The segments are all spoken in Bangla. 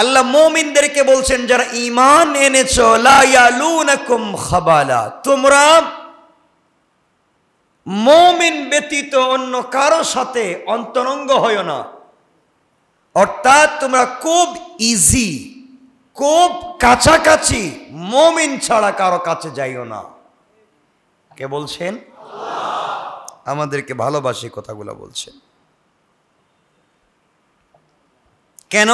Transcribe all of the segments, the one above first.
আল্লাহ মোমিনদেরকে বলছেন যারা ইমান এনেছ খাবালা তোমরা মোমিন ব্যতীত অন্য কারো সাথে অন্তরঙ্গ হয় না অর্থাৎ তোমরা খুব ইজি খুব কাছাকাছি মোমিন ছাড়া কারো কাছে যাইও না কে বলছেন আমাদেরকে ভালোবাসি কথাগুলো বলছেন কেন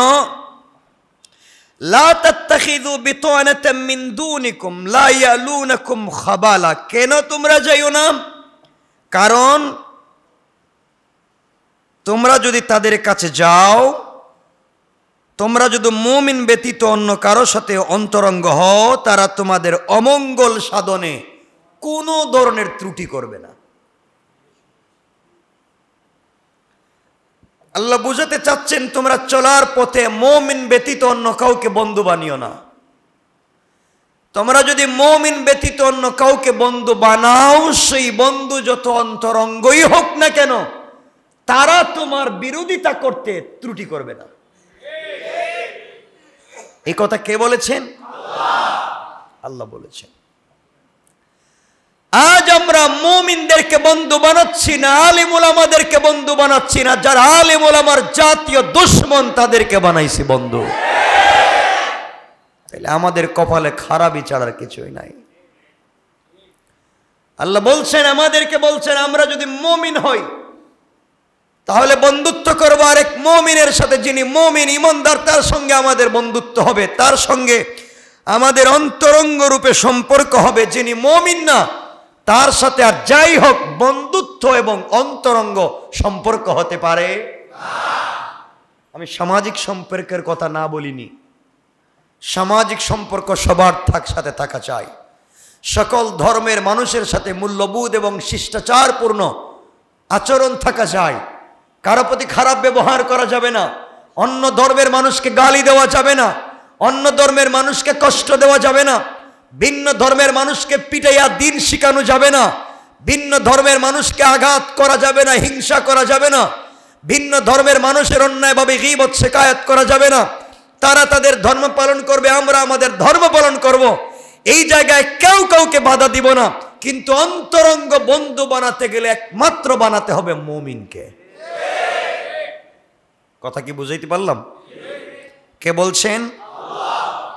কেন তোমরা যাইও না কারণ তোমরা যদি তাদের কাছে যাও তোমরা যদি মুমিন ব্যতীত অন্য কারো সাথে অন্তরঙ্গ হও তারা তোমাদের অমঙ্গল সাধনে কোনো ধরনের ত্রুটি করবে না আল্লাহ বুঝাতে চাচ্ছেন তোমরা চলার পথে মমিন ব্যতীত অন্য কাউকে বন্ধু বানিও না তোমরা যদি মমিন ব্যতীত অন্য কাউকে বন্ধু বানাও সেই বন্ধু যত অন্তরঙ্গই হোক না কেন তারা তোমার বিরোধিতা করতে ত্রুটি করবে না এই কথা কে বলেছেন আল্লাহ বলেছেন আজ আমরা মুমিনদেরকে বন্ধু বানাচ্ছি না আলিমুল আমাদেরকে বন্ধু বানাচ্ছি না যারা আলিমুল আমার জাতীয় দুশ্মন তাদেরকে বানাইছি বন্ধু তাহলে আমাদের কপালে খারাপই ছাড়ার কিছুই নাই আল্লাহ বলছেন আমাদেরকে বলছেন আমরা যদি মমিন হই তাহলে বন্ধুত্ব করবো আরেক মমিনের সাথে যিনি মমিন ইমানদার তার সঙ্গে আমাদের বন্ধুত্ব হবে তার সঙ্গে আমাদের অন্তরঙ্গ রূপে সম্পর্ক হবে যিনি মমিন না তার সাথে আর যাই হোক বন্ধুত্ব এবং অন্তরঙ্গ সম্পর্ক হতে পারে আমি সামাজিক সম্পর্কের কথা না বলিনি সামাজিক সম্পর্ক সবার থাক সাথে থাকা চাই সকল ধর্মের মানুষের সাথে মূল্যবোধ এবং শিষ্টাচারপূর্ণ আচরণ থাকা চায় কারো প্রতি খারাপ ব্যবহার করা যাবে না অন্য ধর্মের মানুষকে গালি দেওয়া যাবে না অন্য ধর্মের মানুষকে কষ্ট দেওয়া যাবে না ভিন্ন ধর্মের মানুষকে পিটাইয়া দিন শিখানো যাবে না ভিন্ন ধর্মের মানুষকে আঘাত করা যাবে না হিংসা করা যাবে না ভিন্ন ধর্মের মানুষের অন্যায়ভাবে গিবত শেখায়ত করা যাবে না তারা তাদের ধর্ম পালন করবে আমরা আমাদের ধর্ম পালন করব। এই জায়গায় কেউ কাউকে বাধা দিব না কিন্তু অন্তরঙ্গ বন্ধু বানাতে গেলে একমাত্র বানাতে হবে মমিনকে কথা কি বুঝাইতে পারলাম কে বলছেন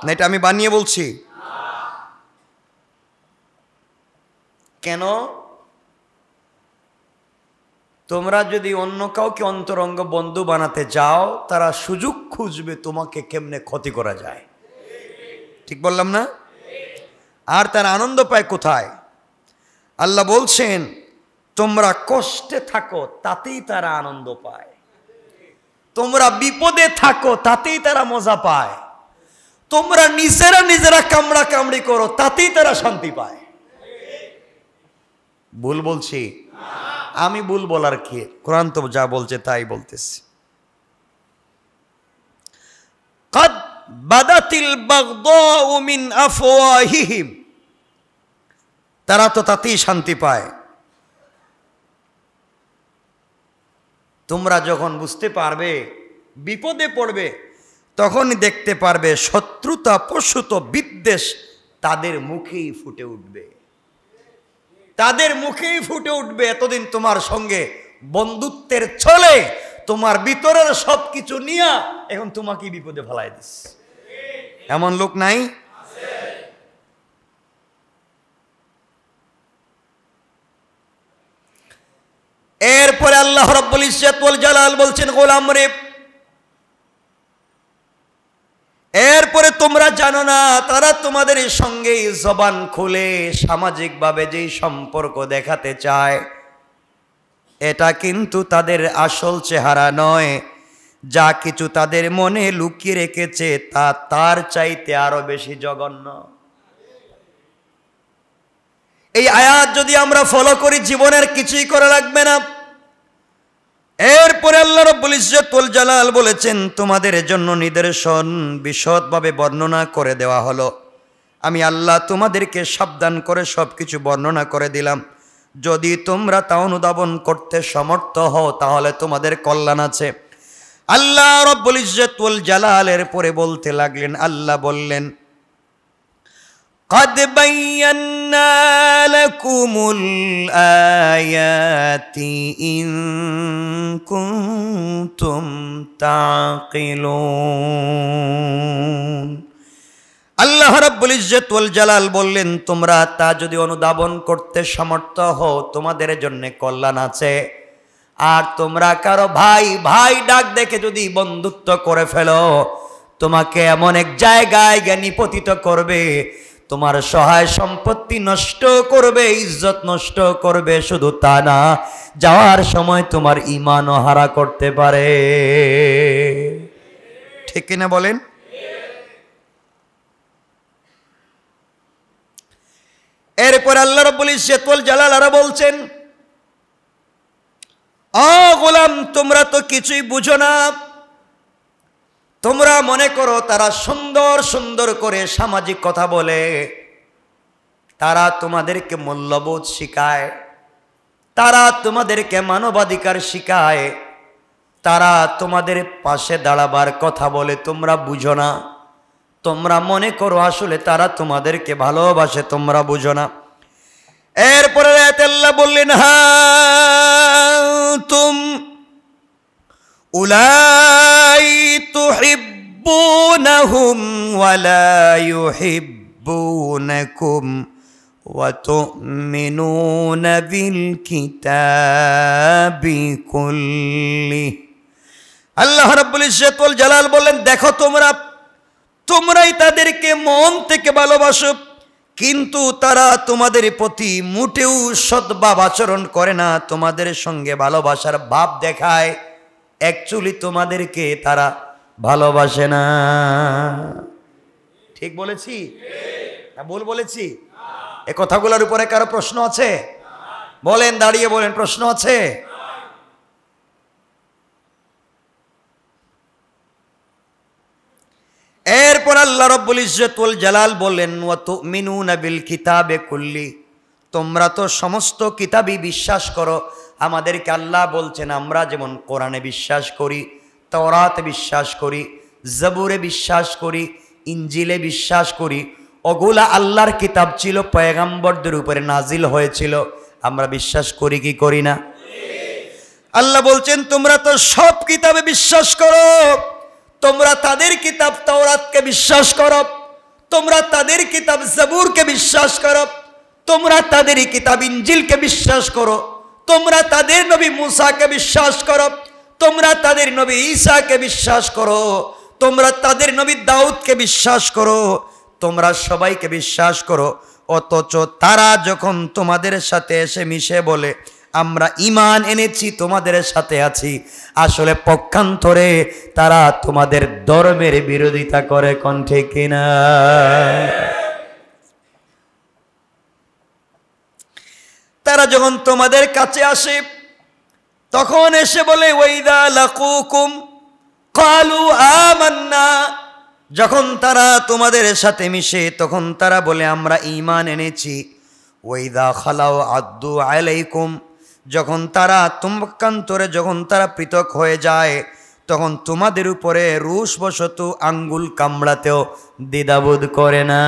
না এটা আমি বানিয়ে বলছি কেন তোমরা যদি অন্য কাউকে অন্তরঙ্গ বন্ধু বানাতে যাও তারা সুযোগ খুঁজবে তোমাকে কেমনে ক্ষতি করা যায় ঠিক বললাম না আর তার আনন্দ পায় কোথায় আল্লাহ বলছেন তোমরা কষ্টে থাকো তাতেই তারা আনন্দ পায় তোমরা বিপদে থাকো তাতেই তারা মজা পায় তোমরা নিজেরা নিজেরা কামড়া কামড়ি করো তাতেই তারা শান্তি পায় ভুল বলছি আমি ভুল বলার কে কোরআন তো যা বলছে তাই বলতেছি তারা তো তাতেই শান্তি পায় তোমরা যখন বুঝতে পারবে বিপদে পড়বে তখন দেখতে পারবে শত্রুতা প্রসূত বিদ্বেষ তাদের মুখেই ফুটে উঠবে তাদের মুখেই ফুটে উঠবে এতদিন তোমার সঙ্গে বন্ধুত্বের ছলে তোমার ভিতরের সব কিছু নিয়া এখন তোমাকে বিপদে ফেলাই দিস এমন লোক নাই এরপরে আল্লাহ রব্বুল ইসিয়াত জালাল বলছেন গোলাম রেব তোমরা জানো না তারা তোমাদের সঙ্গে জবান খুলে সামাজিকভাবে যেই সম্পর্ক দেখাতে চায় এটা কিন্তু তাদের আসল চেহারা নয় যা কিছু তাদের মনে লুকিয়ে রেখেছে তা তার চাইতে আরো বেশি জঘন্য এই আয়াত যদি আমরা ফলো করি জীবনের কিছুই করা লাগবে না এরপরে আল্লাহ রব্বুল ইজ্জতুল জালাল বলেছেন তোমাদের জন্য নিদর্শন বিশদভাবে বর্ণনা করে দেওয়া হলো আমি আল্লাহ তোমাদেরকে সাবধান করে সব কিছু বর্ণনা করে দিলাম যদি তোমরা তা অনুধাবন করতে সমর্থ হও তাহলে তোমাদের কল্যাণ আছে আল্লাহ রব্বুল ইজ্জতুল জালালের পরে বলতে লাগলেন আল্লাহ বললেন قد بينا لكم الآيات إن كنتم تعقلون আল্লাহ রাব্বুল ইজ্জত ওয়াল জালাল বললেন তোমরা তা যদি অনুধাবন করতে সমর্থ হও তোমাদের জন্য কল্যাণ আছে আর তোমরা কারো ভাই ভাই ডাক দেখে যদি বন্ধুত্ব করে ফেলো তোমাকে এমন এক জায়গায় জ্ঞানী পতিত করবে তোমার সহায় সম্পত্তি নষ্ট করবে ইজ্জত নষ্ট করবে শুধু তা না যাওয়ার সময় তোমার ইমান হারা করতে পারে ঠিক কিনা বলেন এরপর আল্লাহ রব্বুল ইজ্জতুল জালাল আরো বলছেন অ গোলাম তোমরা তো কিছুই বুঝো না তোমরা মনে করো তারা সুন্দর সুন্দর করে সামাজিক কথা বলে তারা তোমাদেরকে মূল্যবোধ শিখায় তারা তোমাদেরকে মানবাধিকার শিখায় তারা তোমাদের পাশে দাঁড়াবার কথা বলে তোমরা বুঝো না তোমরা মনে করো আসলে তারা তোমাদেরকে ভালোবাসে তোমরা বুঝো না এরপরে বললেন হ্যাঁ তুম أولئك تحبونهم ولا يحبونكم وتؤمنون بالكتاب كله আল্লাহ রাব্বুল ইজ্জত ওয়াল জালাল বললেন দেখো তোমরা তোমরাই তাদেরকে মন থেকে ভালোবাসো কিন্তু তারা তোমাদের প্রতি মোটেও সদ্ভাব আচরণ করে না তোমাদের সঙ্গে ভালোবাসার ভাব দেখায় অ্যাকচুয়ালি তোমাদেরকে তারা ভালোবাসে না ঠিক বলেছি না হ্যাঁ, ভুল বলেছি এ কথাগুলোর উপরে কারো প্রশ্ন আছে বলেন দাঁড়িয়ে বলেন প্রশ্ন আছে এরপর আল্লাহ রব্বুল ইজ্জতুল জালাল বললেন ওয়া তুমিনুনা বিল কিতাবে কুল্লি তোমরা তো সমস্ত কিতাবই বিশ্বাস করো আমাদেরকে আল্লাহ বলছেন আমরা যেমন কোরআনে বিশ্বাস করি তরাত বিশ্বাস করি জবুরে বিশ্বাস করি ইঞ্জিলে বিশ্বাস করি অগুলা আল্লাহর কিতাব ছিল পয়গাম্বরদের উপরে নাজিল হয়েছিল আমরা বিশ্বাস করি কি করি না আল্লাহ বলছেন তোমরা তো সব কিতাবে বিশ্বাস করো তোমরা তাদের কিতাব তওরাতকে বিশ্বাস করো তোমরা তাদের কিতাব জবুরকে বিশ্বাস করো তোমরা তাদেরই কিতাব ইঞ্জিলকে বিশ্বাস করো তোমরা তাদের নবী মুসাকে বিশ্বাস করো তোমরা তাদের নবী ঈশাকে বিশ্বাস করো তোমরা তাদের নবী দাউদকে বিশ্বাস করো তোমরা সবাইকে বিশ্বাস করো অথচ তারা যখন তোমাদের সাথে এসে মিশে বলে আমরা ইমান এনেছি তোমাদের সাথে আছি আসলে পক্ষান্তরে তারা তোমাদের ধর্মের বিরোধিতা করে কণ্ঠে কিনা তারা যখন তোমাদের কাছে আসে তখন এসে বলে ওইদা লাকুকুম কালু আমান্না যখন তারা তোমাদের সাথে মিশে তখন তারা বলে আমরা ইমান এনেছি ওইদা খালাও আদু আলাইকুম যখন তারা তুমকান্তরে যখন তারা পৃথক হয়ে যায় তখন তোমাদের উপরে রুশবশত আঙ্গুল কামড়াতেও দ্বিধাবোধ করে না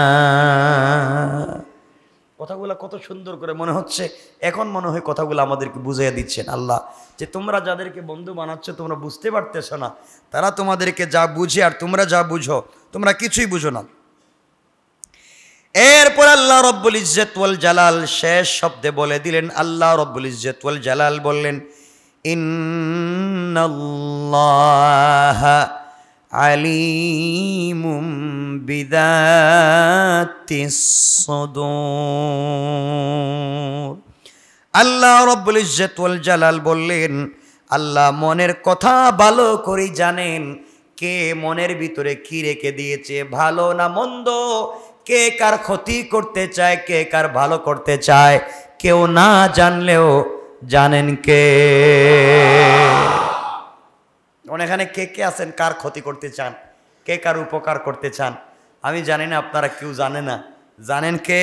কথাগুলো কত সুন্দর করে মনে হচ্ছে এখন মনে হয় কথাগুলো আমাদেরকে বুঝাইয়া দিচ্ছেন আল্লাহ যে তোমরা যাদেরকে বন্ধু বানাচ্ছ তোমরা বুঝতে পারতেছ না তারা তোমাদেরকে যা বুঝে আর তোমরা যা বুঝো তোমরা কিছুই বুঝো না এরপর আল্লাহ রব্বুল ইজ্জত জালাল শেষ শব্দে বলে দিলেন আল্লাহ রব্বুল ইজ্জত জালাল বললেন ইন্নাল্লাহ আলিমুম বিদাতিসদুর আল্লাহ রব্বুল ইজ্জত ওয়াল জালাল বললেন আল্লাহ মনের কথা ভালো করে জানেন কে মনের ভিতরে কি রেখে দিয়েছে ভালো না মন্দ কে কার ক্ষতি করতে চায় কে কার ভালো করতে চায় কেউ না জানলেও জানেন কে এখানে কে কে আছেন কার ক্ষতি করতে চান কে কার উপকার করতে চান আমি জানি না আপনারা কেউ জানে না জানেন কে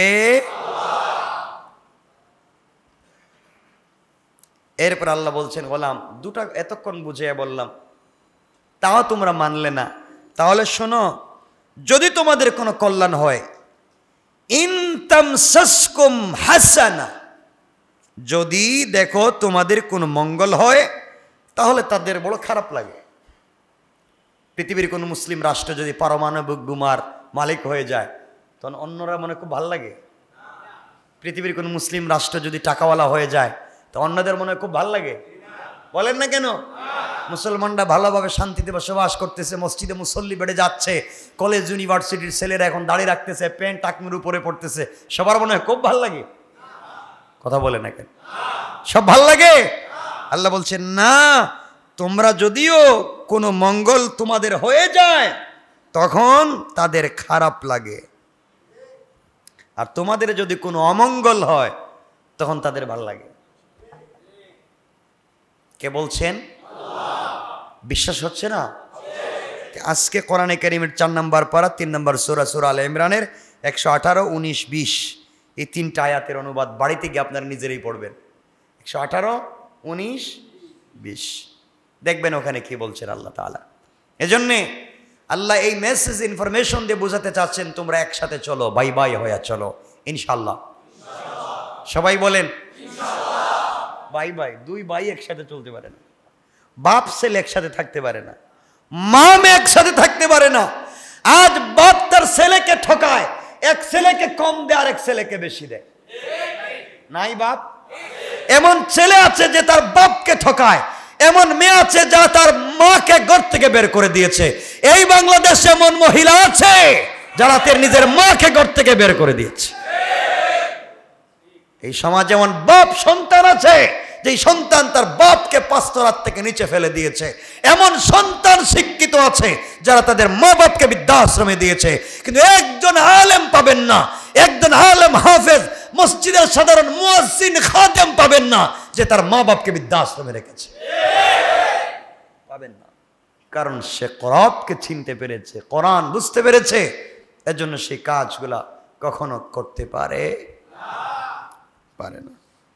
এরপর আল্লাহ বলছেন বললাম দুটা এতক্ষণ বুঝিয়ে বললাম তাও তোমরা মানলে না তাহলে শোনো যদি তোমাদের কোনো কল্যাণ হয় ইনতাম সস্কুম হাসানা যদি দেখো তোমাদের কোনো মঙ্গল হয় তাহলে তাদের বড় খারাপ লাগে পৃথিবীর কোনো মুসলিম রাষ্ট্র যদি পারমাণবিক বোমার মালিক হয়ে যায় তখন অন্যরা মনে খুব ভাল লাগে পৃথিবীর কোনো মুসলিম রাষ্ট্র যদি টাকাওয়ালা হয়ে যায় তো অন্যদের মনে খুব ভাল লাগে বলেন না কেন মুসলমানরা ভালোভাবে শান্তিতে বসবাস করতেছে মসজিদে মুসল্লি বেড়ে যাচ্ছে কলেজ ইউনিভার্সিটির ছেলেরা এখন দাঁড়িয়ে রাখতেছে প্যান্ট টাকমির উপরে পড়তেছে সবার মনে হয় খুব ভাল লাগে কথা বলে না কেন সব ভাল লাগে আল্লাহ বলছেন না তোমরা যদিও কোনো মঙ্গল তোমাদের হয়ে যায় তখন তাদের খারাপ লাগে আর তোমাদের যদি কোনো অমঙ্গল হয় তখন তাদের ভাল লাগে কে বলছেন বিশ্বাস হচ্ছে না আজকে কোরআনে কারিমের চার নম্বর পাড়া তিন নম্বর সোরা সোরা আল ইমরানের একশো আঠারো উনিশ বিশ এই তিনটা আয়াতের অনুবাদ বাড়িতে গিয়ে আপনারা নিজেরাই পড়বেন একশো আঠারো উনিশ বিশ দেখবেন ওখানে কি বলছেন আল্লাহ তালা এজন্যে আল্লাহ এই মেসেজ ইনফরমেশন দিয়ে বোঝাতে চাচ্ছেন তোমরা একসাথে চলো বাই বাই হইয়া চলো ইনশাল্লাহ সবাই বলেন বাই বাই দুই বাই একসাথে চলতে পারে না বাপ ছেলে একসাথে থাকতে পারে না মাম একসাথে থাকতে পারে না আজ বাপ তার ছেলেকে ঠকায় এক ছেলেকে কম দেয় আর এক ছেলেকে বেশি দেয় নাই বাপ এমন ছেলে আছে যে তার বাপকে ঠকায় এমন মেয়ে আছে যা তার মাকে ঘর থেকে বের করে দিয়েছে এই বাংলাদেশে এমন মহিলা আছে যারা তার নিজের মাকে ঘর থেকে বের করে দিয়েছে এই সমাজে এমন বাপ সন্তান আছে যে সন্তান তার বাপকে পাঁচতলার থেকে নিচে ফেলে দিয়েছে এমন সন্তান শিক্ষিত আছে যারা তাদের মা বাপকে বৃদ্ধাশ্রমে দিয়েছে কিন্তু একজন আলেম পাবেন না একজন আলেম হাফেজ মসজিদের সাধারণ মুয়াজ্জিন খাদেম পাবেন না যে তার মা বাপকে বৃদ্ধাশ্রমে রেখেছে পাবেন না কারণ সে করাতকে চিনতে পেরেছে কোরআন বুঝতে পেরেছে এজন্য সেই কাজগুলা কখনো করতে পারে পারে না